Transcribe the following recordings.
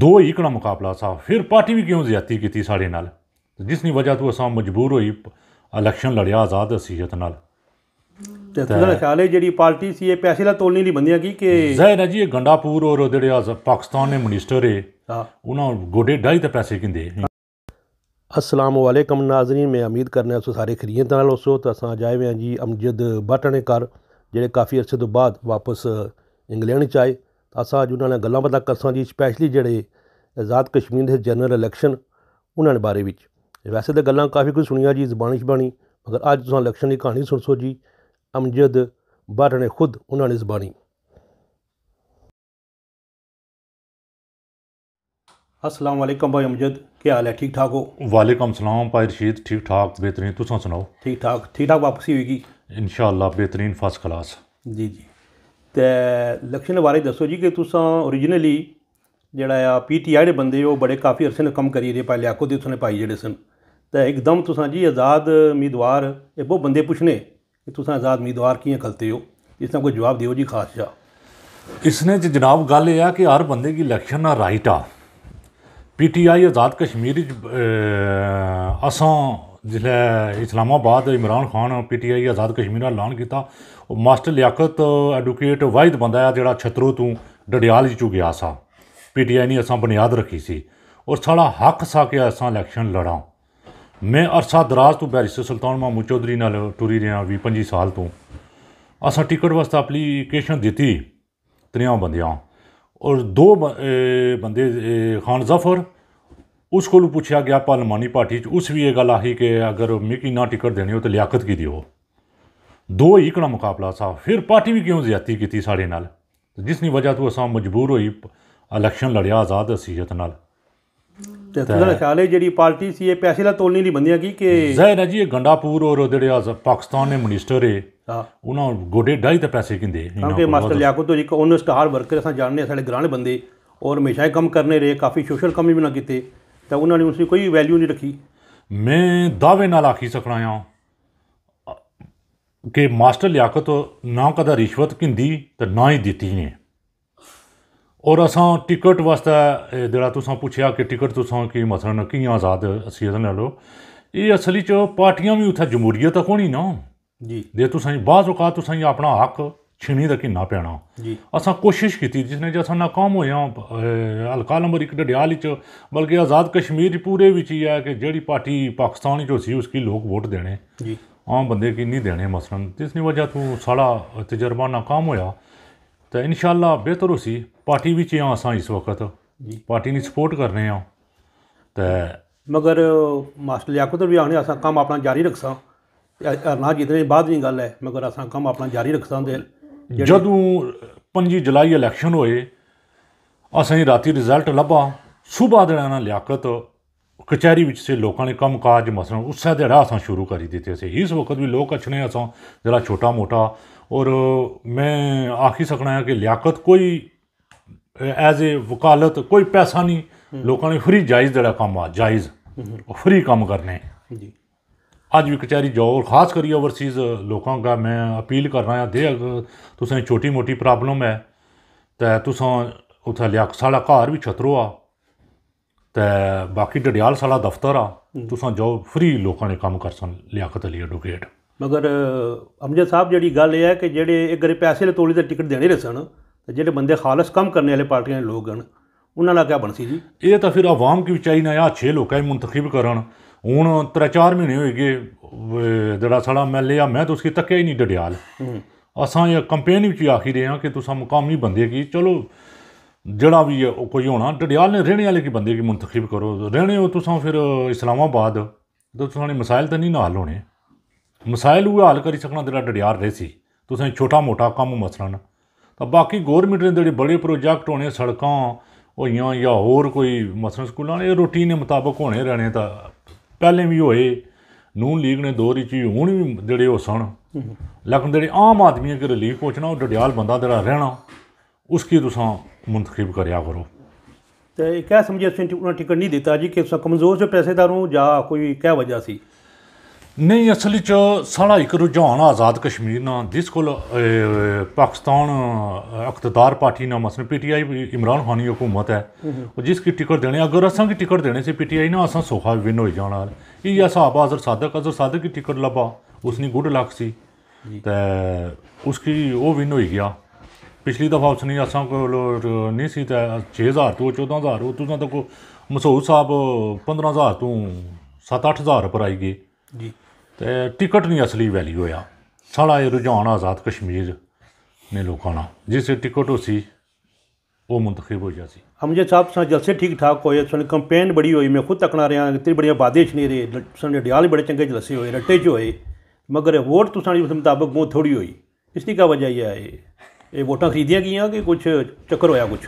ਦੋ ਹੀ ਕਣਾ ਮੁਕਾਬਲਾ ਸਾ ਫਿਰ ਪਾਰਟੀ ਵੀ ਕਿਉਂ ਜ਼ਿਆਤੀ ਕੀਤੀ ਸਾਡੇ ਨਾਲ ਜਿਸ ਦੀ ਵਜ੍ਹਾ ਤੋਂ ਅਸਾਂ ਮਜਬੂਰ ਹੋਈ ਇਲੈਕਸ਼ਨ ਲੜਿਆ ਆਜ਼ਾਦ ਅਸੀਅਤ ਨਾਲ ਤੇ ਤੁਹਾਡਾ ਖਿਆਲ ਹੈ ਜਿਹੜੀ ਪਾਰਟੀ ਸੀ ਇਹ ਪੈਸੇ ਨਾਲ ਤੋਲਣੀ ਨਹੀਂ ਬੰਦੀਆਂ ਕੀ ਕਿ ਜ਼ਾਹਿਰ ਹੈ ਜੀ ਇਹ ਗੰਡਾਪੂਰ ਔਰ ਜਿਹੜੇ ਆ ਪਾਕਿਸਤਾਨ ਦੇ ਮਿਨਿਸਟਰ ਹੈ ਉਹਨਾਂ ਗੋਡੇ ਡਾਈ ਤੇ ਪੈਸੇ ਕਿੰਦੇ ਅਸਲਾਮ ਵਾਲੇਕਮ ਨਾਜ਼ਰੀਨ ਮੈਂ ਉਮੀਦ ਕਰਨਾ ਉਸ ਸਾਰੇ ਖਰੀਏ ਨਾਲ ਉਸ ਤਾਂ ਅਸਾਂ ਜਾਏ ਵੇਂ ਜੀ ਅਮਜਦ ਬਾਟਣੇ ਕਰ ਜਿਹੜੇ ਕਾਫੀ ਅਰਸੇ ਤੋਂ ਬਾਅਦ ਵਾਪਸ ਇੰਗਲੈਂਡ ਚ ਆਏ ਅਸਾਂ ਅੱਜ ਉਹਨਾਂ ਨਾਲ ਗੱਲਾਂ ਬਾਤਾਂ ਕਰਸਾਂ ਜੀ ਸਪੈਸ਼ਲੀ ਜਿਹੜੇ ਆਜ਼ਾਦ ਕਸ਼ਮੀਰ ਦੇ ਜਨਰਲ ਇਲੈਕਸ਼ਨ ਉਹਨਾਂ ਦੇ ਬਾਰੇ ਵਿੱਚ ਵੈਸੇ ਤਾਂ ਗੱਲਾਂ ਕਾਫੀ ਕੁਝ ਸੁਣੀਆਂ ਜੀ ਜ਼ਬਾਨੀ ਜ਼ਬਾਨੀ ਮਗਰ ਅੱਜ ਤੁਸੀਂ ਇਲੈਕਸ਼ਨ ਦੀ ਕਹਾਣੀ ਸੁਣ ਸੋ ਜੀ ਅਮਜਦ ਬਾਰ ਖੁਦ ਉਹਨਾਂ ਨੇ ਜ਼ਬਾਨੀ ਅਸਲਾਮ ਵਾਲੇਕਮ ਭਾਈ ਅਮਜਦ ਕੀ ਹਾਲ ਹੈ ਠੀਕ ਠਾਕ ਹੋ ਵਾਲੇਕਮ ਸਲਾਮ ਭਾਈ ਰਸ਼ੀਦ ਠੀਕ ਠਾਕ ਬਿਹਤਰੀਨ ਤੁਸੀਂ ਸੁਣਾਓ ਠੀਕ ਠਾਕ ਠੀਕ ਠਾਕ ਵਾਪਸੀ ਹੋਏਗੀ ਇਨਸ਼ਾ ਅੱਲਾ ਬਿਹਤਰੀਨ ਫਸਟ ਕਲਾਸ ਜੀ ਜੀ ਤੇ ਇਲੈਕਸ਼ਨ ਬਾਰੇ ਦੱਸੋ ਜੀ ਕਿ ਤੁਸੀਂ ਓਰੀਜਨਲੀ ਜਿਹੜਾ ਆ ਪੀਟੀਆਈ ਦੇ ਬੰਦੇ ਉਹ ਬੜੇ ਕਾਫੀ ਅਰਸੇ ਨਾਲ ਕੰਮ ਕਰੀ ਰਹੇ ਪਹਿਲੇ ਆਕੋ ਦੇ ਤੁਸਨੇ ਭਾਈ ਜਿਹੜੇ ਸਨ ਤੇ ਇੱਕਦਮ ਤੁਸੀਂ ਜੀ ਆਜ਼ਾਦ ਉਮੀਦਵਾਰ ਇਹ ਬਹੁਤ ਬੰਦੇ ਪੁੱਛਨੇ ਕਿ ਤੁਸੀਂ ਆਜ਼ਾਦ ਉਮੀਦਵਾਰ ਕਿਵੇਂ ਖਲਤੇ ਹੋ ਇਸ ਦਾ ਕੋਈ ਜਵਾਬ ਦਿਓ ਜੀ ਖਾਸ ਜਾ ਇਸਨੇ ਜੀ ਜਨਾਬ ਗੱਲ ਇਹ ਆ ਕਿ ਹਰ ਬੰਦੇ ਦੀ ਇਲੈਕਸ਼ਨ ਨਾਲ ਰਾਈਟ ਆ ਪੀਟੀਆਈ ਆਜ਼ਾਦ ਕਸ਼ਮੀਰ ਅਸਾਂ जिसलै Islamabad Imran Khan P T I Azad Kashmir ने ऐलान कीता मास्टर लियाकत एडवोकेट वाहिद बंदा ऐ जेह्ड़ा छत्तरू तूं डडेआल च गया सा पी टी आई ने असां बुनियाद रखी सी और साढ़ा हक सा कि असां इलैक्शन लड़ा मैं अरसा दराज तू बैरिस्टर सुल्तान महमूद चौधरी नाल टुरी रहा भी पं'जी साल तूं असां टिकट वास्तव एप्लीकेशन दित्ती त्रेआं बंद और दो बंदे खान जफर ਉਸ ਕੋਲੋਂ ਪੁੱਛਿਆ ਗਿਆ ਪਰਮਾਨੀ ਪਾਰਟੀ 'ਚ ਉਸ ਵੀ ਇਹ ਗੱਲ ਆਹੀ ਕਿ ਅਗਰ ਮਿਕੀ ਨਾ ਟਿਕਟ ਦੇਣੀ ਹੋ ਤਾਂ ਲਿਆਕਤ ਕੀ ਦਿਓ ਦੋ ਹੀ ਕਣਾ ਮੁਕਾਬਲਾ ਸਾ ਫਿਰ ਪਾਰਟੀ ਵੀ ਕਿਉਂ ਜ਼ਿਆਤੀ ਕੀਤੀ ਸਾਡੇ ਨਾਲ ਜਿਸ ਦੀ ਵਜ੍ਹਾ ਤੋਂ ਅਸਾਂ ਮਜਬੂਰ ਹੋਈ ਇਲੈਕਸ਼ਨ ਲੜਿਆ ਆਜ਼ਾਦ ਅਸੀਅਤ ਨਾਲ ਤੇ ਤੁਹਾਡਾ ਖਿਆਲ ਹੈ ਜਿਹੜੀ ਪਾਰਟੀ ਸੀ ਇਹ ਪੈਸੇ ਦਾ ਤੋਲਣੀ ਨਹੀਂ ਬੰਦੀਆਂ ਕੀ ਕਿ ਜ਼ਾਹਿਰ ਹੈ ਜੀ ਇਹ ਗੰਡਾਪੂਰ ਔਰ ਜਿਹੜੇ ਆ ਪਾਕਿਸਤਾਨ ਦੇ ਮਿਨਿਸਟਰ ਹੈ ਉਹਨਾਂ ਗੋਡੇ ਡਾਈ ਤੇ ਪੈਸੇ ਕਿੰਦੇ ਕਿਉਂਕਿ ਮਾਸਟਰ ਲਿਆਕਤ ਜੀ ਇੱਕ ਓਨਸਟ ਹਾਰ ਵਰਕਰ ਅਸਾਂ ਜਾਣਦੇ ਸਾਡੇ ਗ੍ਰਾਂਡ ਬੰਦੇ ਔਰ ਹਮੇਸ਼ਾ ਕੰਮ ਕਰਨੇ ਰਹੇ ਕਾਫੀ ਸੋਸ਼ਲ ਕੰਮ ਵੀ ਨਾ ਕੀਤੇ ਤਾਂ ਉਹਨਾਂ ਨੇ ਉਸ ਦੀ ਕੋਈ ਵੈਲਿਊ ਨਹੀਂ ਰੱਖੀ ਮੈਂ ਦਾਅਵੇ ਨਾਲ ਆਖੀ ਸਕਣਾ ਆ ਕਿ ਮਾਸਟਰ ਲਿਆਕਤ ਨਾ ਕਦਾ ਰਿਸ਼ਵਤ ਕਿੰਦੀ ਤੇ ਨਾ ਹੀ ਦਿੱਤੀ ਨੇ ਔਰ ਅਸਾਂ ਟਿਕਟ ਵਾਸਤੇ ਜਿਹੜਾ ਤੁਸੀਂ ਪੁੱਛਿਆ ਕਿ ਟਿਕਟ ਤੁਸੀਂ ਕੀ ਮਸਲਨ ਕੀ ਆਜ਼ਾਦ ਅਸੀਂ ਇਹਨਾਂ ਲਓ ਇਹ ਅਸਲੀ ਚ ਪਾਰਟੀਆਂ ਵੀ ਉੱਥੇ ਜਮਹੂਰੀਅਤ ਕੋਣੀ ਨਾ ਜੀ ਦੇ ਤੁਸੀਂ ਬਾਜ਼ ਔਕਾਤ ਤੁਸੀਂ ਆਪਣਾ ਹੱਕ ਛਿਣੀ ਦਾ ਕਿੰਨਾ ਪੈਣਾ ਜੀ ਅਸਾਂ ਕੋਸ਼ਿਸ਼ ਕੀਤੀ ਨੇ ਜਸਾਂ ਨਾ ਨਾਕਾਮ ਹੋਇਆ ਹਲਕਾ ਨੰਬਰ 1 ਡਡਿਆਲ ਵਿੱਚ ਬਲਕਿ ਆਜ਼ਾਦ ਕਸ਼ਮੀਰ ਪੂਰੇ ਵਿੱਚ ਹੀ ਆ ਕਿ ਜਿਹੜੀ ਪਾਰਟੀ ਪਾਕਿਸਤਾਨ ਵਿੱਚ ਸੀ ਕੀ ਲੋਕ ਵੋਟ ਦੇਣੇ ਜੀ ਆਮ ਬੰਦੇ ਕੀ ਨਹੀਂ ਦੇਣੇ ਮਸਲਨ ਜਿਸ ਨੇ ਵਜ੍ਹਾ ਤੋਂ ਸਾਲਾ ਤਜਰਬਾ ਨਾਕਾਮ ਹੋਇਆ ਤਾਂ ਇਨਸ਼ਾਅੱਲਾ ਬਿਹਤਰ ਹੋਸੀ ਪਾਰਟੀ ਵਿੱਚ ਆ ਅਸਾਂ ਇਸ ਵਕਤ ਜੀ ਪਾਰਟੀ ਨੂੰ ਸਪੋਰਟ ਕਰ ਰਹੇ ਆ ਤਾਂ ਮਗਰ ਮਾਸਟਰ ਯਾਕੂਬ ਵੀ ਆਣੇ ਅਸਾਂ ਕੰਮ ਆਪਣਾ ਜਾਰੀ ਰੱਖਸਾਂ ਨਾ ਜਿੱਤਨੇ ਬਾਅਦ ਦੀ ਗੱਲ ਹੈ ਮਗਰ ਅਸਾਂ ਕੰਮ ਆਪਣਾ ਜਾਰੀ ਰੱਖਸਾਂ ਦੇ ਜਦੋਂ 5 ਜੁਲਾਈ ਇਲੈਕਸ਼ਨ ਹੋਏ ਅਸੀਂ ਰਾਤੀ ਰਿਜ਼ਲਟ ਲੱਭਾ ਸਵੇਰ ਦੇ ਨਾਲ ਲਿਆਕਤ ਕਚਹਿਰੀ ਵਿੱਚ ਸੇ ਲੋਕਾਂ ਨੇ ਕੰਮਕਾਜ ਮਸਲਾ ਉਸੇ ਦਿਹਾੜਾ ਅਸਾਂ ਸ਼ੁਰੂ ਕਰੀ ਦਿੱਤੇ ਸੀ ਇਸ ਵਕਤ ਵੀ ਲੋਕ ਅਛਨੇ ਅਸਾਂ ਜਰਾ ਛੋਟਾ ਮੋਟਾ ਔਰ ਮੈਂ ਆਖੀ ਸਕਣਾ ਕਿ ਲਿਆਕਤ ਕੋਈ ਐਜ਼ ਅ ਵਕਾਲਤ ਕੋਈ ਪੈਸਾ ਨਹੀਂ ਲੋਕਾਂ ਨੇ ਫਰੀ ਜਾਇਜ਼ ਜਿਹੜਾ ਕੰਮ ਆ ਜਾਇਜ਼ ਫਰੀ ਕੰਮ ਕਰਨੇ ਜੀ ਅੱਜ ਵੀ ਕਚਾਰੀ ਜੋਰ ਖਾਸ ਕਰੀ ਓਵਰਸੀਜ਼ ਲੋਕਾਂ ਦਾ ਮੈਂ ਅਪੀਲ ਕਰ ਰਹਾ ਹਾਂ ਦੇ ਤੁਸੀਂ ਛੋਟੀ ਮੋਟੀ ਪ੍ਰੋਬਲਮ ਹੈ ਤੇ ਤੁਸੀਂ ਉਥਾ ਲਿਆ ਸਾਲਾ ਘਰ ਵੀ ਛਤਰੋ ਆ ਤੇ ਬਾਕੀ ਡੜਿਆਲ ਸਾਲਾ ਦਫਤਰ ਆ ਤੁਸੀਂ ਜੋ ਫ੍ਰੀ ਲੋਕਾਂ ਨੇ ਕੰਮ ਕਰ ਸਨ ਲਿਆਕਤ ਲਈ ਐਡਵੋਕੇਟ ਮਗਰ ਅਮਜਦ ਸਾਹਿਬ ਜਿਹੜੀ ਗੱਲ ਇਹ ਹੈ ਕਿ ਜਿਹੜੇ ਇੱਕ ਗਰੇ ਪੈਸੇ ਲਈ ਤੋਲੀ ਦਾ ਟਿਕਟ ਦੇਣੇ ਰਸਣ ਤੇ ਜਿਹੜੇ ਬੰਦੇ ਖਾਲਸ ਕੰਮ ਕਰਨ ਵਾਲੇ ਪਾਰਟੀਆਂ ਦੇ ਲੋਕ ਹਨ ਉਹਨਾਂ ਦਾ ਕੀ ਬਣਸੀ ਜੀ ਇਹ ਤਾਂ ਫਿਰ ਆਵਾਮ ਕੀ ਵਿਚਾਈ ਨਾ ਆ 6 ਲੋਕਾਂ ਨੂੰ ਮੁੰਤਖਬ ਕਰਨ ਹੁਣ ਤਰੇ ਚਾਰ ਮਹੀਨੇ ਹੋ ਗਏ ਜਿਹੜਾ ਸਾਡਾ ਐਮਐਲਏ ਆ ਮੈਂ ਤਾਂ ਉਸਕੀ ਤੱਕਿਆ ਹੀ ਨਹੀਂ ਡਡਿਆਲ ਅਸਾਂ ਇਹ ਕੰਪੇਨ ਵਿੱਚ ਆਖੀ ਰਹੇ ਹਾਂ ਕਿ ਤੁਸੀਂ ਮੁਕਾਮੀ ਬੰਦੇ ਕੀ ਚਲੋ ਜਿਹੜਾ ਵੀ ਕੋਈ ਹੋਣਾ ਡਡਿਆਲ ਨੇ ਰਹਿਣੇ ਵਾਲੇ ਕੀ ਬੰਦੇ ਕੀ ਮੁੰਤਖਬ ਕਰੋ ਰਹਿਣੇ ਹੋ ਤੁਸੀਂ ਫਿਰ ਇਸਲਾਮਾਬਾਦ ਤਾਂ ਨੇ ਮਸਾਇਲ ਤਾਂ ਨਹੀਂ ਨਾਲ ਹੋਣੇ ਮਸਾਇਲ ਉਹ ਹੱਲ ਕਰੀ ਸਕਣਾ ਜਿਹੜਾ ਡੜਿਆਲ ਰਹੇ ਸੀ ਤੁਸੀਂ ਛੋਟਾ ਮੋਟਾ ਕੰਮ ਨਾ ਤਾਂ ਬਾਕੀ ਗਵਰਨਮੈਂਟ ਨੇ ਜਿਹੜੇ ਬੜੇ ਪ੍ਰੋਜੈਕਟ ਹੋਣੇ ਸੜਕਾਂ ਹੋਈਆਂ ਜਾਂ ਹੋਰ ਕੋਈ ਮਸਲਾ ਸਕੂਲਾਂ ਇਹ ਰੁਟੀਨ ਦੇ ਮੁਤਾਬਕ ਹੋਣੇ ਰਹਿਣੇ ਤਾਂ ਪਹਿਲੇ ਵੀ ਹੋਏ ਨੂਨ ਲੀਗ ਨੇ ਦੋ ਰਿਚੀ ਹੁਣ ਵੀ ਜਿਹੜੇ ਉਹ ਸਣ ਲਖਨ ਜਿਹੜੇ ਆਮ ਆਦਮੀਆਂ ਕੇ ਰਿਲੀਫ ਪਹੁੰਚਣਾ ਉਹ ਡਡਿਆਲ ਬੰਦਾ ਜਿਹੜਾ ਰਹਿਣਾ ਉਸ ਕੀ ਤੁਸੀਂ ਮੁੰਤਖਬ ਕਰਿਆ ਕਰੋ ਤੇ ਇਹ ਕਹਿ समझे उसने ਉਹਨਾਂ ਟਿਕਟ ਨਹੀਂ ਦਿੱਤਾ ਜੀ ਕਿ ਉਸ ਕਮਜ਼ੋਰ ਜੋ ਪੈਸੇਦਾਰ ਨੂੰ ਜਾਂ ਕੋਈ ਕਹਿ ਵਜ੍ਹਾ ਸੀ ਨਹੀਂ ਅਸਲ 'ਚ ਸਾਲਾ ਇੱਕ ਰੁਝਾਨ ਆਜ਼ਾਦ ਕਸ਼ਮੀਰ ਨਾਲ ਜਿਸ ਕੋਲ ਪਾਕਿਸਤਾਨ ਅਕਤਦਾਰ ਪਾਰਟੀ ਨਾਲ ਮਸਨ ਪੀਟੀਆਈ ਇਮਰਾਨ ਖਾਨੀ ਹਕੂਮਤ ਹੈ ਉਹ ਜਿਸ ਕੀ ਟਿਕਟ ਦੇਣੇ ਅਗਰ ਅਸਾਂ ਕੀ ਟਿਕਟ ਦੇਣੇ ਸੀ ਪੀਟੀਆਈ ਨਾਲ ਅਸਾਂ ਸੋਖਾ ਵਿਨ ਹੋ ਜਾਣਾ ਇਹ ਹਿਸਾਬ ਆਜ਼ਰ ਸਾਦਕ ਅਜ਼ਰ ਸਾਦਕ ਕੀ ਟਿਕਟ ਲੱਭਾ ਉਸਨੇ ਗੁੱਡ ਲੱਕ ਸੀ ਤੇ ਉਸकी ਉਹ ਵਿਨ ਹੋ ਗਿਆ ਪਿਛਲੀ ਦਫਾ ਉਸਨੇ ਅਸਾਂ ਕੋਲ ਨਹੀਂ ਸੀ ਤਾਂ 6000 ਤੋਂ 14000 ਉਤੋਂ ਤੱਕ ਮਸਹੂਦ ਸਾਹਿਬ 15000 ਤੋਂ 7-8000 ਪਰ ਆਈ ਗਏ ਜੀ ਤੇ ਟਿਕਟ ਨਹੀਂ ਅਸਲੀ ਵੈਲਿਊ ਆ ਸਾਲਾ ਇਹ ਰੁਝਾਨ ਆਜ਼ਾਦ ਕਸ਼ਮੀਰ ਨੇ ਲੋਕਾਂ ਨਾਲ ਜਿਸ ਟਿਕਟ ਸੀ ਉਹ ਮੁੰਤਖਬ ਹੋ ਜਾਸੀ ਹਮਜੇ ਸਾਹਿਬ ਸਾਂ ਜਲਸੇ ਠੀਕ ਠਾਕ ਹੋਏ ਸਨ ਕੈਂਪੇਨ ਬੜੀ ਹੋਈ ਮੈਂ ਖੁਦ ਤੱਕਣਾ ਰਿਆਂ ਤੇ ਬੜੀਆਂ ਬਾਦੇਸ਼ ਨਹੀਂ ਰਹੇ ਸਨ ਡਿਆਲ ਬੜੇ ਚੰਗੇ ਜਲਸੇ ਹੋਏ ਰੱਟੇ ਚ ਹੋਏ ਮਗਰ ਵੋਟ ਤੁਸਾਂ ਦੇ ਮੁਤਾਬਕ ਬਹੁਤ ਥੋੜੀ ਹੋਈ ਇਸ ਦੀ ਕਾ ਵਜ੍ਹਾ ਇਹ ਹੈ ਇਹ ਵੋਟਾਂ ਖਰੀਦੀਆਂ ਗਈਆਂ ਕਿ ਕੁਝ ਚੱਕਰ ਹੋਇਆ ਕੁਝ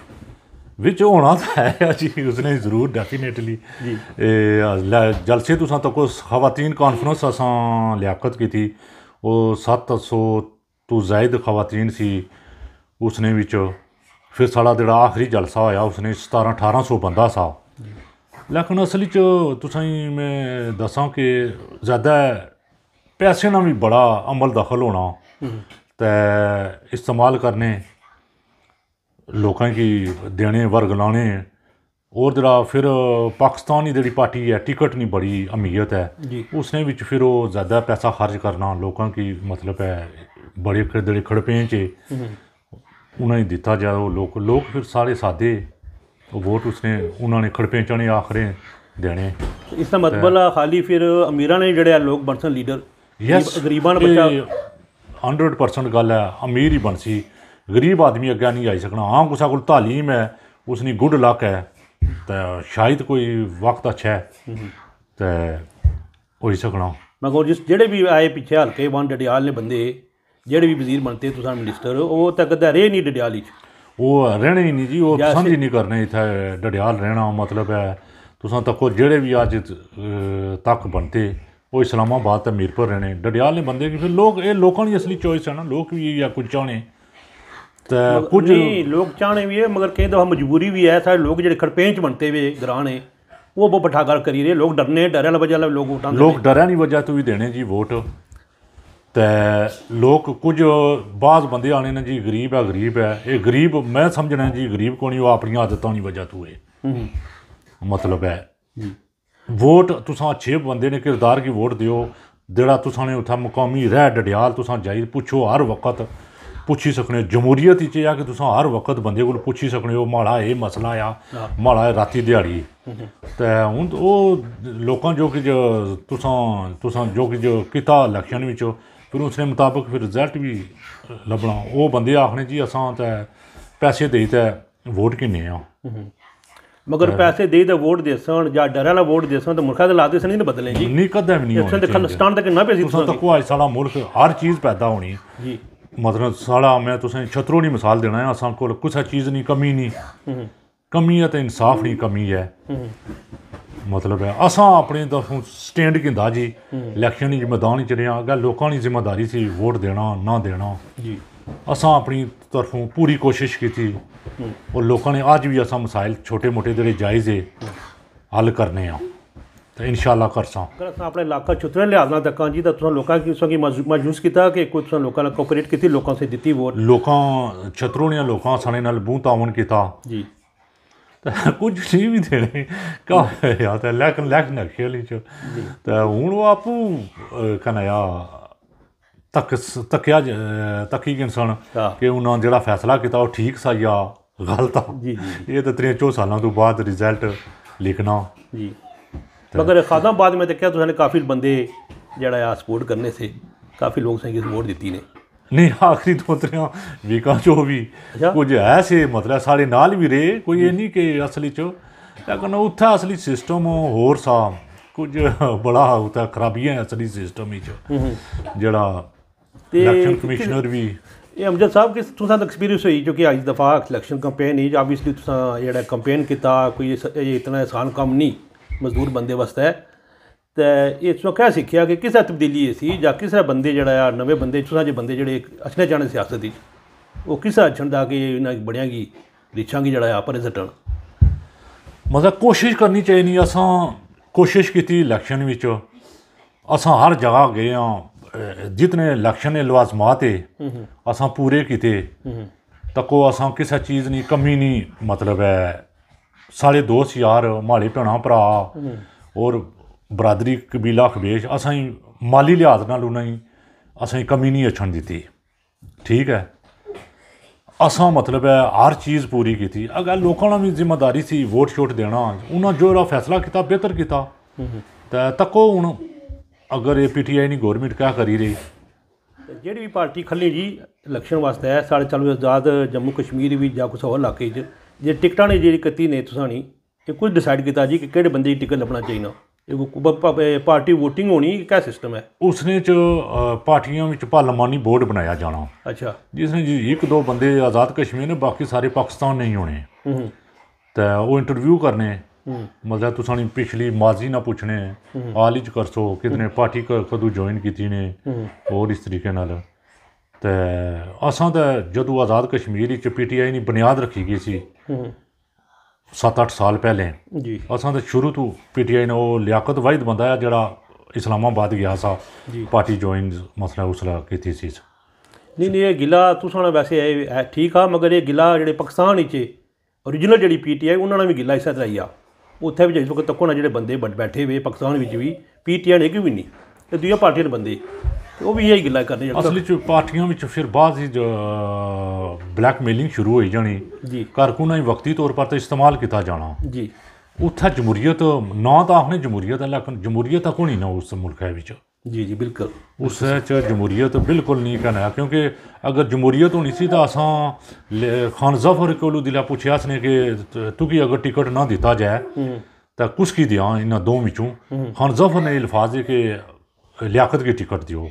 ਵਿੱਚ ਹੋਣਾ ਤਾਂ ਜੀ ਉਸਨੇ ਜ਼ਰੂਰ ਡੈਫੀਨੇਟਲੀ ਜੀ ਇਹ ਜਲਸੇ ਤੁਸਾਂ तको ख़वातीन ਖਵਾਤੀਨ ਕਾਨਫਰੰਸ ਅਸਾਂ ਲਿਆਕਤ ਕੀਤੀ ਉਹ 700 ਤੋਂ ਜ਼ਾਇਦ ਖਵਾਤੀਨ ਸੀ ਉਸਨੇ ਵਿੱਚ ਫਿਰ ਸਾਡਾ ਜਿਹੜਾ ਆਖਰੀ ਜਲਸਾ ਹੋਇਆ ਉਸਨੇ 17 1800 ਬੰਦਾ ਸਾ ਲਖਨ ਅਸਲੀ ਚ ਤੁਸੀਂ ਮੈਂ ਦੱਸਾਂ ਕਿ ਜ਼ਿਆਦਾ ਪੈਸੇ ਨਾਲ ਵੀ ਬੜਾ ਅਮਲ ਦਖਲ ਹੋਣਾ ਤੇ ਇਸਤੇਮਾਲ ਕਰਨੇ लोकें गी देने वर्ग लाने होर जेह्ड़ा फिर पाकिस्तान दी जेह्ड़ी पार्टी ऐ टिकट दी बड़ी अहमियत ऐ उसने बिच्च फिर ओह् ज्यादा पैसा खर्च करना लोकें गी मतलब ऐ बड़े जेह्ड़े खड़पें च उ'नेंगी दित्ता जा ओह् लोक लोक फिर सारे साद्धे ओह् वोट उसने उ'नें ने खड़पें च उ'नेंगी आखरे देने इसदा मतलब खाली फिर अमीरां ने जेह्ड़े लोक बनसन लीडर गरीबां ने हंड्रड परसेंट गल्ल ऐ अमीर ही बनसी ਗਰੀਬ ਆਦਮੀ ਅੱਗੇ ਨਹੀਂ ਆਈ ਸਕਣਾ ਆਮ ਕੁਸਾ ਕੋਲ ਤਾਲੀਮ ਹੈ ਉਸਨੀ ਗੁੱਡ ਲੱਕ ਹੈ ਤਾਂ ਸ਼ਾਇਦ ਕੋਈ ਵਕਤ ਅੱਛਾ ਹੈ ਤੇ ਹੋਈ ਸਕਣਾ ਮੈਂ ਕਹੋ ਜਿਸ ਜਿਹੜੇ ਵੀ ਆਏ ਪਿੱਛੇ ਹਲਕੇ ਵਨ ਡਡਿਆਲ ਨੇ ਬੰਦੇ ਜਿਹੜੇ ਵੀ ਵਜ਼ੀਰ ਬਣਤੇ ਤੁਸੀਂ ਮਿਨਿਸਟਰ ਉਹ ਤਾਂ ਕਦੇ ਰਹੇ ਨਹੀਂ ਡਡਿਆਲੀ ਚ ਉਹ ਰਹਿਣੇ ਹੀ ਨਹੀਂ ਜੀ ਉਹ ਸਮਝ ਨਹੀਂ ਕਰਨੇ ਇਥੇ ਡਡਿਆਲ ਰਹਿਣਾ ਮਤਲਬ ਹੈ ਤੁਸੀਂ ਤੱਕੋ ਜਿਹੜੇ ਵੀ ਅੱਜ ਤੱਕ ਬਣਤੇ ਉਹ ਇਸਲਾਮਾਬਾਦ ਤੇ ਮੀਰਪੁਰ ਰਹਿਣੇ ਡਡਿਆਲ ਨੇ ਬੰਦੇ ਕਿ ਫਿਰ ਲੋਕ ਇਹ ਲੋਕਾਂ ਦੀ ਅਸਲੀ ਚੋਇਸ ਹੈ ਨਾ ਲੋਕ ਵੀ ਇਹ ਜਾਂ ਕੁਝ ਚਾਹਣੇ ਤੇ ਕੁਝ ਨਹੀਂ ਲੋਕ ਚਾਹਣੇ ਵੀ ਹੈ ਮਗਰ ਕਈ ਦਫਾ ਮਜਬੂਰੀ ਵੀ ਹੈ ਸਾਡੇ ਲੋਕ ਜਿਹੜੇ ਖੜਪੇਂਚ ਬਣਤੇ ਵੇ ਗਰਾਂ ਨੇ ਉਹ ਬੋ ਬਠਾ ਗੱਲ ਕਰੀ ਰਹੇ ਲੋਕ ਡਰਨੇ ਡਰਿਆ ਲ ਵਜਾ ਲੋਕ ਵੋਟਾਂ ਲੋਕ ਡਰਿਆ ਨਹੀਂ ਵਜਾ ਤੂੰ ਵੀ ਦੇਣੇ ਜੀ ਵੋਟ ਤੇ ਲੋਕ ਕੁਝ ਬਾਦ ਬੰਦੇ ਆਣੇ ਨੇ ਜੀ ਗਰੀਬ ਆ ਗਰੀਬ ਹੈ ਇਹ ਗਰੀਬ ਮੈਂ ਸਮਝਣਾ ਜੀ ਗਰੀਬ ਕੋਣੀ ਉਹ ਆਪਣੀਆਂ ਆਦਤਾਂ ਨਹੀਂ ਵਜਾ ਤੂੰ ਇਹ ਮਤਲਬ ਹੈ ਵੋਟ ਤੁਸਾਂ ਛੇ ਬੰਦੇ ਨੇ ਕਿਰਦਾਰ ਕੀ ਵੋਟ ਦਿਓ ਜਿਹੜਾ ਤੁਸਾਂ ਨੇ ਉਥਾ ਮੁਕਾਮੀ ਰਹਿ ਡੜਿਆਲ ਤੁਸਾਂ ਜਾਇਰ ਪੁੱਛੋ ਹਰ ਵਕਤ ਪੁੱਛੀ ਸਕਨੇ ਜਮਹੂਰੀਅਤ ਵਿੱਚ ਜਾ ਕੇ ਤੁਸੀਂ ਹਰ ਵਕਤ ਬੰਦੇ ਕੋਲ ਪੁੱਛੀ ਸਕਨੇ ਉਹ ਮਾੜਾ ਇਹ ਮਸਲਾ ਆ ਮਾੜਾ ਰਾਤੀ ਦਿਹਾੜੀ ਤੇ ਹੁਣ ਉਹ ਲੋਕਾਂ ਜੋ ਕਿ ਤੁਸੀਂ ਤੁਸੀਂ ਜੋ ਕਿ ਜੋ ਕਿਤਾ ਲਖਣ ਵਿੱਚ ਫਿਰ ਉਸ ਦੇ ਮੁਤਾਬਕ ਫਿਰ ਰਿਜ਼ਲਟ ਵੀ ਲੱਭਣਾ ਉਹ ਬੰਦੇ ਆਖਣੇ ਜੀ ਅਸਾਂ ਤਾਂ ਪੈਸੇ ਦੇਈ ਤਾਂ ਵੋਟ ਕਿੰਨੇ ਆ ਮਗਰ ਪੈਸੇ ਦੇ ਦੇ ਵੋਟ ਦੇਸਣ ਜਾਂ ਡਰ ਨਾਲ ਵੋਟ ਦੇਸਣ ਤਾਂ ਮੁਰਖਾ ਦੇ ਲਾਤੇ ਸਨ ਨਹੀਂ ਬਦਲੇ ਜੀ ਨਹੀਂ ਕਦੇ ਵੀ ਨਹੀਂ ਹੋਣਾ ਦੇਖਣ ਸਟਾਂਡ ਤੱਕ ਨਾ ਪੈਸੀ ਤੁਸੀਂ ਤਾਂ ਕੋਈ ਸਾਲਾ ਮੁਲਕ ਹਰ ਚੀਜ਼ ਪੈਦਾ ਹੋਣੀ ਜੀ मतलब साढ़ा में तुसें शत्रुनी मिसाल देना ऐ असां कोल कुसै चीज़ दी कमी निं कमी ऐ ते इंसाफ दी कमी ऐ मतलब ऐ असां अपने तरफों स्टैंड कीता जी इलेक्शन च मैदान च रेहा अग्गें लोकां दी जिम्मेदारी सी वोट देना ना देना असां अपनी तरफों पूरी कोशिश कीती होर लोकां ने अज्ज बी असां मसाइल छोटे मोटे जेह्ड़े जायज़ हे हल करने आं त तो इनशाला करसां कारण आपल्या लाखात चित्रण हालना ताका जी तुसा लोकांक सांगी माजूस कित्याक एक तुसा लोकांना कॉपरेट किती लोकांसे दिती वोट लोकां छत्रून या लोकां साणे नाल तावन किता जी कुछ नहीं भी देने का यार लैक नक्शे च ते हून ओह् आपूं कन्नै या तक तक्केआ तक्की इंसान हाँ। कि उन्नै जेह्ड़ा फैसला कीता ठीक सा या गलत हा एह् ते त्रें चौं सालां बाद रिजल्ट लिखना जी मगर खादाबाद में देखा तो काफ़ी बंदे जड़ा सपोर्ट करने से काफ़ी लोग असेंगी सपोर्ट दित्ती ने ਨਹੀਂ ਆਖਰੀ ਤੋਂ ਉਤਰਿਆ ਵੀਕਾਂ ਚੋ ਵੀ ਕੁਝ ਐਸੇ ਮਤਲਬ ਸਾਡੇ ਨਾਲ ਵੀ ਰਹੇ ਕੋਈ ਇਹ ਨਹੀਂ ਕਿ ਅਸਲੀ ਚ ਲੇਕਿਨ ਉੱਥੇ ਅਸਲੀ ਸਿਸਟਮ ਹੋਰ ਸਾ ਕੁਝ ਬੜਾ ਉਤਾ ਖਰਾਬੀਆਂ ਅਸਲੀ ਸਿਸਟਮ ਵਿੱਚ ਜਿਹੜਾ ਇਲੈਕਸ਼ਨ ਕਮਿਸ਼ਨਰ ਵੀ ਇਹ ਅਮਜਦ ਸਾਹਿਬ ਕਿਸ ਤੁਸਾਂ ਦਾ ਐਕਸਪੀਰੀਅੰਸ ਹੋਈ ਕਿਉਂਕਿ ਅੱਜ ਦਫਾ ਇਲੈਕਸ਼ਨ ਕੈਂਪੇਨ ਹੀ ਆਬਵੀਅਸਲੀ ਤੁਸਾਂ ਜਿਹੜਾ ਕੈਂਪੇਨ ਕੀਤਾ ਕੋਈ ਇਹ ਇਤਨਾ ਆਸਾਨ ਕੰਮ ਨਹੀਂ ਮਜ਼ਦੂਰ ਬੰਦੇ ਵਾਸਤੇ ਤੇ ਇਹ ਤੋਂ ਸਿੱਖਿਆ ਕਿ ਕਿਸੇ ਤਬਦੀਲੀ ਸੀ ਜਾਂ ਕਿਸੇ ਬੰਦੇ ਜਿਹੜਾ ਆ ਨਵੇਂ ਬੰਦੇ ਚੁਣਾ ਜੇ ਬੰਦੇ ਜਿਹੜੇ ਅਛਲੇ ਜਾਣੇ ਸਿਆਸਤ ਦੀ ਉਹ ਕਿਸਾ ਅਛਣ ਦਾ ਕਿ ਇਹਨਾਂ ਦੀ ਰਿਛਾਂ ਕੀ ਜੜਾ ਆ ਪਰ ਸਟਣ ਮਜ਼ਾ ਕੋਸ਼ਿਸ਼ ਕਰਨੀ ਚਾਹੀਦੀ ਅਸਾਂ ਕੋਸ਼ਿਸ਼ ਕੀਤੀ ਇਲੈਕਸ਼ਨ ਵਿੱਚ ਅਸਾਂ ਹਰ ਜਗ੍ਹਾ ਗਏ ਆ ਜਿਤਨੇ ਇਲੈਕਸ਼ਨ ਦੇ ਲਵਾਜ਼ਮਾਤ ਹੈ ਅਸਾਂ ਪੂਰੇ ਕੀਤੇ ਤੱਕੋ ਅਸਾਂ ਕਿਸੇ ਚੀਜ਼ ਨਹੀਂ ਕਮੀ ਨਹੀਂ ਮਤਲਬ ਹੈ ਸਾਲੇ ਦੋਸਤ ਯਾਰ ਮਾਲੇ ਪਿਆਣਾ ਭਰਾ ਔਰ ਬਰਾਦਰੀ ਕਬੀਲਾ ਖਵੇਸ਼ ਅਸਾਂ ਹੀ ਮਾਲੀ ਲਿਹਾਜ਼ ਨਾਲ ਉਹਨਾਂ ਹੀ ਅਸਾਂ ਹੀ ਕਮੀ ਨਹੀਂ ਅਛਣ ਦਿੱਤੀ ਠੀਕ ਹੈ ਅਸਾਂ ਮਤਲਬ ਹੈ ਹਰ ਚੀਜ਼ ਪੂਰੀ ਕੀਤੀ ਅਗਰ ਲੋਕਾਂ ਨੂੰ ਵੀ ਜ਼ਿੰਮੇਵਾਰੀ ਸੀ ਵੋਟ ਛੋਟ ਦੇਣਾ ਉਹਨਾਂ ਰਾ ਫੈਸਲਾ ਕੀਤਾ ਬਿਹਤਰ ਕੀਤਾ ਤਾਂ ਤੱਕੋ ਹੁਣ ਅਗਰ ਇਹ ਪੀਟੀਆਈ ਨਹੀਂ ਗਵਰਨਮੈਂਟ ਕਾ ਕਰੀ ਰਹੀ ਜਿਹੜੀ ਵੀ ਪਾਰਟੀ ਖੱਲੀ ਜੀ ਇਲੈਕਸ਼ਨ ਵਾਸਤੇ ਹੈ ਸਾਡੇ ਚਲੋ ਆਜ਼ਾਦ ਜੰਮੂ ਕਸ਼ਮੀਰ ਵੀ ਜਾਂ ਕੁਝ ਹੋਰ ਇਲਾਕੇ 'ਚ ਜੇ ਟਿਕਟਾਂ ਨੇ ਜਿਹੜੀ ਕੀਤੀ ਨੇ ਨਹੀਂ ਇਹ ਕੁਝ ਡਿਸਾਈਡ ਕੀਤਾ ਜੀ ਕਿ ਕਿਹੜੇ ਬੰਦੇ ਦੀ ਟਿਕਟ ਲੱਭਣਾ ਚਾਹੀਦਾ ਇਹ ਪਾਰਟੀ VOTING ਹੋਣੀ ਕਿਹੜਾ ਸਿਸਟਮ ਹੈ ਉਸਨੇ ਚ ਪਾਰਟੀਆਂ ਵਿੱਚ ਪਾਰਲੀਮਾਨੀ ਬੋਰਡ ਬਣਾਇਆ ਜਾਣਾ ਅੱਛਾ ਜਿਸ ਨੇ ਜੀ ਇੱਕ ਦੋ ਬੰਦੇ ਆਜ਼ਾਦ ਕਸ਼ਮੀਰ ਨੇ ਬਾਕੀ ਸਾਰੇ ਪਾਕਿਸਤਾਨ ਨਹੀਂ ਹੋਣੇ ਹੂੰ ਤਾਂ ਉਹ ਇੰਟਰਵਿਊ ਕਰਨੇ ਮਤਲਬ ਤੁਸੀਂ ਨਹੀਂ ਪਿਛਲੀ ਮਾਜ਼ੀ ਨਾ ਪੁੱਛਣੇ ਹਾਲ ਹੀ ਚ ਕਰਸੋ ਕਿਤਨੇ ਪਾਰਟੀ ਕਦੋਂ ਜੁਆਇਨ ਕੀਤੀ ਨੇ ਹੋਰ ਇਸ ਤਰੀਕੇ ਨਾਲ ਤੇ ਅਸਾਂ ਤਾਂ ਜਦੋਂ ਆਜ਼ਾਦ ਕਸ਼ਮੀਰ ਵਿੱਚ ਪੀਟੀਆਈ ਨੇ ਬੁਨਿਆਦ ਰੱਖੀ ਗਈ ਸੀ ਹੂੰ 7-8 ਸਾਲ ਪਹਿਲੇ ਜੀ ਅਸਾਂ ਤਾਂ ਸ਼ੁਰੂ ਤੋਂ ਪੀਟੀਆਈ ਨੇ ਉਹ ਲਿਆਕਤ ਵਾਹਿਦ ਬੰਦਾ ਆ ਜਿਹੜਾ ਇਸਲਾਮਾਬਾਦ ਗਿਆ ਸਾ ਪਾਰਟੀ ਜੁਆਇਨ ਮਸਲਾ ਉਸਲਾ ਕੀਤੀ ਸੀ ਨਹੀਂ ਨਹੀਂ ਇਹ ਗਿਲਾ ਤੁਸੀਂ ਨਾ ਵੈਸੇ ਹੈ ਠੀਕ ਆ ਮਗਰ ਇਹ ਗਿਲਾ ਜਿਹੜੇ ਪਾਕਿਸਤਾਨ ਵਿੱਚ origignal ਜਿਹੜੀ ਪੀਟੀਆਈ ਉਹਨਾਂ ਨੇ ਵੀ ਗਿਲਾ ਇਸਾ ਚਲਾਈ ਆ ਉੱਥੇ ਵੀ ਜਿਸ ਵਕਤ ਤੱਕ ਉਹਨਾਂ ਜਿਹੜੇ ਬੰਦੇ ਬੈਠੇ ਹੋਏ ਪਾਕਿਸਤਾਨ ਵਿੱਚ ਵੀ ਪੀਟੀਆਈ ਨੇ ਕਿਉਂ ਵੀ ਨਹੀਂ ਤੇ ਦੂਜੀਆਂ ਪਾਰਟੀਆਂ ਦੇ ਬੰਦੇ ਉਹ ਵੀ ਇਹੀ ਗੱਲਾਂ ਕਰਦੇ ਅਸਲੀ ਚ ਪਾਰਟੀਆਂ ਵਿੱਚ ਫਿਰ ਬਾਅਦ ਹੀ ਬਲੈਕਮੇਲਿੰਗ ਸ਼ੁਰੂ ਹੋਈ ਜਾਣੀ ਜੀ ਕਾਰਕੁਨਾਂ ਹੀ ਵਕਤੀ ਤੌਰ ਪਰ ਤੇ ਇਸਤੇਮਾਲ ਕੀਤਾ ਜਾਣਾ ਜੀ ਉੱਥੇ ਜਮਹੂਰੀਅਤ ਨਾ ਤਾਂ ਆਪਣੇ ਜਮਹੂਰੀਅਤ ਹੈ ਲੇਕਿਨ ਜਮਹੂਰੀਅਤ ਤਾਂ ਕੋਈ ਨਾ ਉਸ ਮੁਲਕ ਹੈ ਵਿੱਚ ਜੀ ਜੀ ਬਿਲਕੁਲ ਉਸ ਚ ਜਮਹੂਰੀਅਤ ਬਿਲਕੁਲ ਨਹੀਂ ਕਹਨਾ ਕਿਉਂਕਿ ਅਗਰ ਜਮਹੂਰੀਅਤ ਹੋਣੀ ਸੀ ਤਾਂ ਅਸਾਂ ਖਾਨ ਜ਼ਫਰ ਕੋਲੋਂ ਦਿਲਾ ਪੁੱਛਿਆ ਸਨੇ ਕਿ ਤੂੰ ਕੀ ਅਗਰ ਟਿਕਟ ਨਾ ਦਿੱਤਾ ਜਾਏ ਤਾਂ ਕੁਸ ਕੀ ਦਿਆਂ ਇਹਨਾਂ ਦੋ ਵਿੱਚੋਂ ਖਾਨ ਜ਼ਫਰ ਨੇ ਇਹ ਕਿ लियाकत की टिकट दियो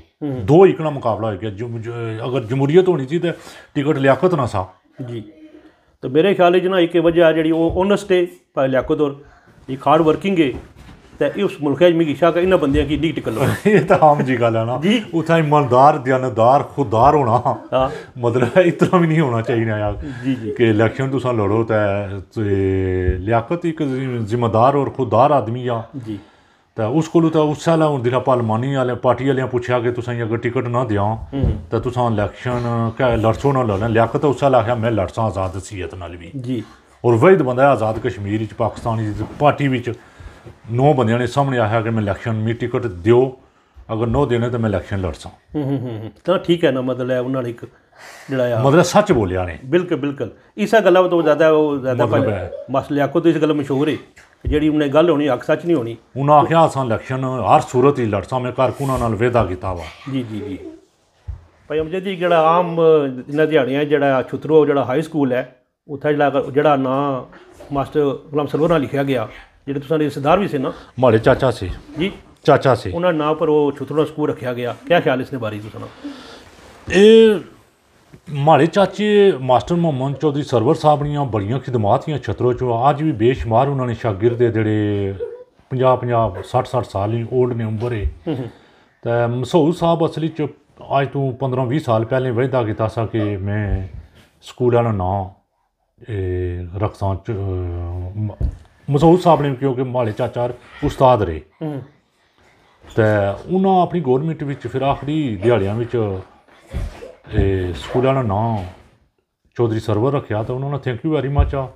दो इकड़ा मुकाबला हो गया जुम, ज, अगर जमहूरीत होनी चाहिए तो टिकट लियाकत ना सा जी तो मेरे ख्याल च ना एक वजह जी ओनस्ट है भाई लियाकत और एक हार्ड वर्किंग है ਤੇ ਉਸ ਮੁਲਕ ਵਿੱਚ ਮਿਗੀ ਸ਼ਾਕ ਇਹਨਾਂ ਬੰਦਿਆਂ ਕੀ ਨੀ ਟਿਕਲ ਇਹ ਤਾਂ ਆਮ ਜੀ ਗੱਲ ਹੈ ਨਾ ਉਥਾਂ ਇਮਾਨਦਾਰ ਦਿਆਨਦਾਰ ਖੁਦਾਰ ਹੋਣਾ ਮਤਲਬ ਇਤਨਾ ਵੀ ਨਹੀਂ ਹੋਣਾ ਚਾਹੀਦਾ ਯਾਰ ਕਿ ਇਲੈਕਸ਼ਨ ਤੁਸੀਂ ਲੜੋ ਤੇ ਲਿਆਕਤ ਇੱਕ ਜ਼ਿੰਮੇਦਾਰ ਔਰ ਖੁਦਾਰ ਆਦਮੀ ਆ ਜੀ त उसकोलू त उसाला हुँदिन पालमानी आले पार्टी आह्लें पुच्छेआ कि तुसें अगर टिकट ना देआं ते तुसां इलेक्शन क्या लड़सो ना लड़न लियाकत उसाला आखेआ में लड़सां आजाद सीयत नाल बी जी और वाहिद बंदा ऐ आजाद कश्मीर च पाकिस्तान च पार्टी बिच नौ बंदे ने सामने आखेआ कि में इलेक्शन मी टिकट देओ ਅਗਰ ਨੋ ਦੇਣੇ ਤਾਂ ਮੈਂ ਇਲੈਕਸ਼ਨ ਲੜ ਸਾਂ ਤਾਂ ਠੀਕ ਹੈ ਨਾ ਮਤਲਬ ਉਹਨਾਂ ਨੇ ਇੱਕ ਜਿਹੜਾ ਆ ਮਤਲਬ ਸੱਚ ਬੋਲਿਆ ਨੇ ਬਿਲਕੁਲ ਬਿਲਕੁਲ ਇਸਾ ਗੱਲਾਂ ਤੋਂ ਜ਼ਿਆਦਾ ਉਹ ਜ਼ਿਆਦਾ ਮਸਲੇ ਆਖੋ ਤੇ ਇਸ ਗੱਲ ਮਸ਼ਹੂਰ ਹੈ ਜਿਹੜੀ ਉਹਨੇ ਗੱਲ ਹੋਣੀ ਹੱਕ ਸੱਚ ਨਹੀਂ ਹੋਣੀ ਉਹਨਾਂ ਆਖਿਆ ਅਸਾਂ ਇਲੈਕਸ਼ਨ ਹਰ ਸੂਰਤ ਹੀ ਲੜਸਾਂ ਮੈਂ ਕਾਰਕੁਨਾਂ ਨਾਲ ਵੇਦਾ ਕੀਤਾ ਵਾ ਜੀ ਜੀ ਜੀ ਭਾਈ ਅਮਜਦ ਜੀ ਜਿਹੜਾ ਆਮ ਇਹਨਾਂ ਦਿਹਾੜੀਆਂ ਜਿਹੜਾ ਛੁਤਰੋ ਜਿਹੜਾ ਹਾਈ ਸਕੂਲ ਹੈ ਉੱਥੇ ਜਿਹੜਾ ਜਿਹੜਾ ਨਾਂ ਮਾਸਟਰ ਗੁਲਾਮ ਸਰਵਰ ਨਾਲ ਲਿਖਿਆ ਗਿਆ ਜਿਹੜੇ ਤੁਸੀਂ ਦੇ ਸਰਦਾਰ ਵੀ ਸੀ ਨਾ ਮਾੜੇ ਚਾਚਾ ਸੀ ਜੀ ਚਾਚਾ ਸੀ ਉਹਨਾਂ ਨਾਂ ਪਰ ਉਹ ਛੁਤਰੋ ਸਕੂਲ ਰੱਖਿਆ ਗਿਆ ਕੀ ਖਿਆਲ ਇਸ ਦੇ ਬਾਰੇ ਤੁਸੀਂ ਇਹ ਮਾਰੇ ਚਾਚੇ ਮਾਸਟਰ ਮੁਹੰਮਦ ਚੌਧਰੀ ਸਰਵਰ ਸਾਹਿਬ ਨੀਆਂ ਬੜੀਆਂ ਖਿਦਮਾਤਾਂ ਛਤਰੋ ਚੋ ਅੱਜ ਵੀ ਬੇਸ਼ੁਮਾਰ ਉਹਨਾਂ ਨੇ ਸ਼ਾਗਿਰਦ ਦੇ ਜਿਹੜੇ 50 50 60 60 ਸਾਲ ਦੀ 올ਡ ਨੇ ਉਮਰ ਹੈ ਤੇ ਮਸਹੂਦ ਸਾਹਿਬ ਅਸਲੀ ਚ ਅੱਜ ਤੋਂ 15 20 ਸਾਲ ਪਹਿਲੇ ਵਹਿਦਾ ਕੀਤਾ ਸਾ ਕਿ ਮੈਂ ਸਕੂਲ ਵਾਲਾ ਨਾਂ ਇਹ ਰਖਸਾਂ ਚ ਮਸਹੂਦ ਸਾਹਿਬ ਨੇ ਕਿਉਂਕਿ ਮਾਲੇ ਚਾਚਾ ਉਸਤਾਦ ਰਹੇ ਤੇ ਉਹਨਾਂ ਆਪਣੀ ਗਵਰਨਮੈਂਟ ਵਿੱਚ ਫਿਰ ਆਖਰੀ ਦਿਹਾੜਿਆਂ ਵਿੱਚ ਤੇ ਸਕੂਲ ਵਾਲਾ ਨਾ ਚੌਧਰੀ ਸਰਵਰ ਰੱਖਿਆ ਤਾਂ ਉਹਨਾਂ ਨੇ ਥੈਂਕ ਯੂ ਵੈਰੀ ਮਚ ਆ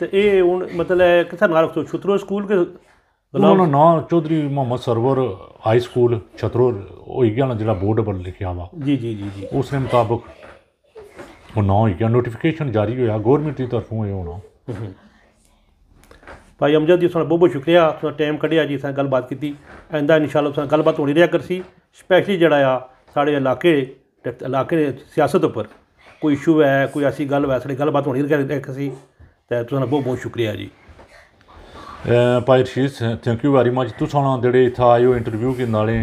ਤੇ ਇਹ ਹੁਣ ਮਤਲਬ ਕਿਥੇ ਨਾ ਰੱਖੋ ਛਤਰੋ ਸਕੂਲ ਕੇ ਉਹਨਾਂ ਦਾ ਨਾ ਚੌਧਰੀ ਮੁਹੰਮਦ ਸਰਵਰ ਹਾਈ ਸਕੂਲ ਛਤਰੋ ਉਹ ਹੀ ਗਿਆ ਨਾ ਜਿਹੜਾ ਬੋਰਡ ਉੱਪਰ ਲਿਖਿਆ ਵਾ ਜੀ ਜੀ ਜੀ ਜੀ ਉਸ ਦੇ ਮੁਤਾਬਕ ਉਹ ਨਾ ਹੀ ਗਿਆ ਨੋਟੀਫਿਕੇਸ਼ਨ ਜਾਰੀ ਹੋਇਆ ਗਵਰਨਮੈਂਟ ਦੀ ਤਰਫੋਂ ਇਹ ਹੋਣਾ ਭਾਈ ਅਮਜਦ ਜੀ ਤੁਹਾਨੂੰ ਬਹੁਤ ਬਹੁਤ ਸ਼ੁਕਰੀਆ ਤੁਹਾਡਾ ਟਾਈਮ ਕੱਢਿਆ ਜੀ ਸਾਨੂੰ ਗੱਲਬਾਤ ਕੀਤੀ ਐਂਦਾ ਇਨਸ਼ਾਅੱਲਾ ਤੁਹਾਨੂੰ ਗੱਲਬਾਤ ਹੋਣੀ ਰਿਹਾ ਕਰਸੀ ਸਪੈਸ਼ਲੀ ਜਿਹੜਾ ਆ ਸਾਡੇ ਇਲਾਕੇ ਇਲਾਕੇ ਸਿਆਸਤ ਉੱਪਰ ਕੋਈ ਇਸ਼ੂ ਹੈ ਕੋਈ ਐਸੀ ਗੱਲ ਹੈ ਸੜੀ ਗੱਲਬਾਤ ਹੋਣੀ ਰਹਿ ਸੀ ਤੇ ਤੁਹਾਨੂੰ ਬਹੁਤ ਬਹੁਤ ਸ਼ੁਕਰੀਆ ਜੀ ਭਾਈ Rashid thank you very much ਤੁਸੀਂ ਜਿਹੜੇ ਇੱਥੇ ਆਏ ਹੋ ਇੰਟਰਵਿਊ ਕੇ ਨਾਲੇ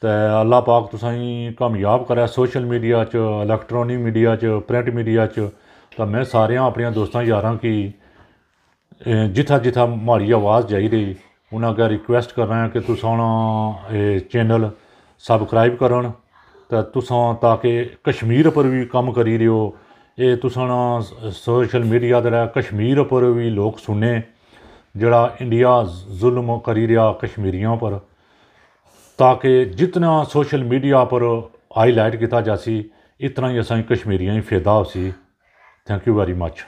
ਤੇ ਅੱਲਾਹ ਪਾਕ ਤੁਸੀਂ ਕਾਮਯਾਬ ਕਰਿਆ ਸੋਸ਼ਲ ਮੀਡੀਆ 'ਚ ਇਲੈਕਟ੍ਰੋਨਿਕ ਮੀਡੀਆ 'ਚ ਪ੍ਰਿੰਟ ਮੀਡੀਆ 'ਚ ਤਾਂ ਮੈਂ ਸਾਰਿਆਂ ਆਪਣੀਆਂ ਦੋਸਤਾਂ ਯਾਰਾਂ ਕੀ ਜਿੱਥਾ ਜਿੱਥਾ ਮਾੜੀ ਆਵਾਜ਼ ਜਾਈ ਰਹੀ ਉਹਨਾਂ ਦਾ ਰਿਕੁਐਸਟ ਕਰ ਰਹਾ ਹਾਂ ਕਿ ਤੁਸੀਂ ਇਹ ਚੈਨਲ ਸਬਸਕ੍ਰਾਈਬ ਕਰੋ ਤਾਂ ਤੁਸੀਂ ਤਾਂ ਕਿ ਕਸ਼ਮੀਰ ਉੱਪਰ ਵੀ ਕੰਮ ਕਰੀ ਰਿਓ ਇਹ ਤੁਸਾਂ ਸੋਸ਼ਲ ਮੀਡੀਆ ਦੇ ਰਾ ਕਸ਼ਮੀਰ ਉੱਪਰ ਵੀ ਲੋਕ ਸੁਣਨੇ ਜਿਹੜਾ ਇੰਡੀਆ ਜ਼ੁਲਮ ਕਰੀ ਰਿਆ ਕਸ਼ਮੀਰੀਆਂ ਪਰ ਤਾਂ ਕਿ ਜਿੰਨਾ ਸੋਸ਼ਲ ਮੀਡੀਆ ਪਰ ਹਾਈਲਾਈਟ ਕੀਤਾ ਜਾਸੀ ਇਤਨਾ ਹੀ ਅਸਾਂ ਕਸ਼ਮੀਰੀਆਂ ਹੀ ਫਾਇਦਾ ਹੋਸੀ ਥੈਂਕ ਯੂ ਵੈਰੀ ਮੱਚ